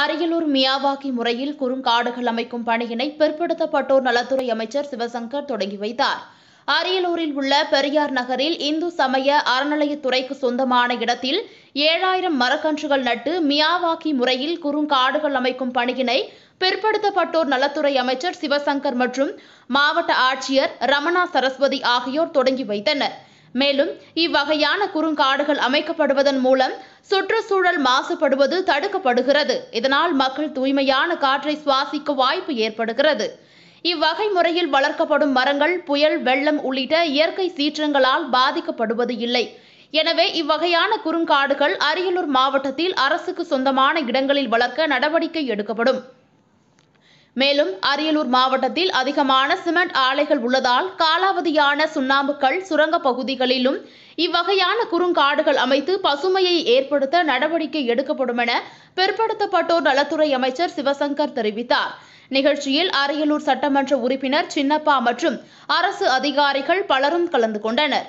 Ariyalur Miyawaki முறையில் குறுங்காடுகள் அமைக்கும் பணியினை பிற்படுத்தப்பட்டோர் நலத்துறை அமைச்சர் சிவசங்கர் தொடங்கி வைத்தார் அரியலூரில் உள்ள பெரியார் நகரில் இந்து சமய அறநிலையத்துறைக்கு சொந்தமான இடத்தில் ஏழாயிரம் மரக்கன்றுகள் நட்டு மியாவாக்கி முறையில் குறுங்காடுகள் அமைக்கும் பணியினை பிற்படுத்தப்பட்டோர் நலத்துறை அமைச்சர் சிவசங்கர் மற்றும் மாவட்ட ஆட்சியர் ரமணா சரஸ்வதி ஆகியோர் தொடங்கி வைத்தனா் மேலும் இவ்வகையான குறுங்காடுகள் அமைக்கப்படுவதன் மூலம் சுற்றுச்சூழல் மாசுபடுவது தடுக்கப்படுகிறது இதனால் மக்கள் தூய்மையான காற்றை சுவாசிக்க வாய்ப்பு ஏற்படுகிறது இவ்வகை முறையில் வளர்க்கப்படும் மரங்கள் புயல் வெள்ளம் உள்ளிட்ட இயற்கை சீற்றங்களால் பாதிக்கப்படுவது இல்லை எனவே இவ்வகையான குறுங்காடுகள் அரியலூர் மாவட்டத்தில் அரசுக்கு சொந்தமான இடங்களில் வளர்க்க நடவடிக்கை எடுக்கப்படும் மேலும் அரியலூர் மாவட்டத்தில் அதிகமான சிமெண்ட் ஆலைகள் உள்ளதால் காலாவதியான சுண்ணாம்புக்கள் சுரங்க பகுதிகளிலும் இவ்வகையான குறுங்காடுகள் அமைத்து பசுமையை ஏற்படுத்த நடவடிக்கை எடுக்கப்படும் என பிற்படுத்தப்பட்டோர் நலத்துறை அமைச்சர் சிவசங்கர் தெரிவித்தார் நிகழ்ச்சியில் அரியலூர் சட்டமன்ற உறுப்பினர் சின்னப்பா மற்றும் அரசு அதிகாரிகள் பலரும் கலந்து கொண்டனர்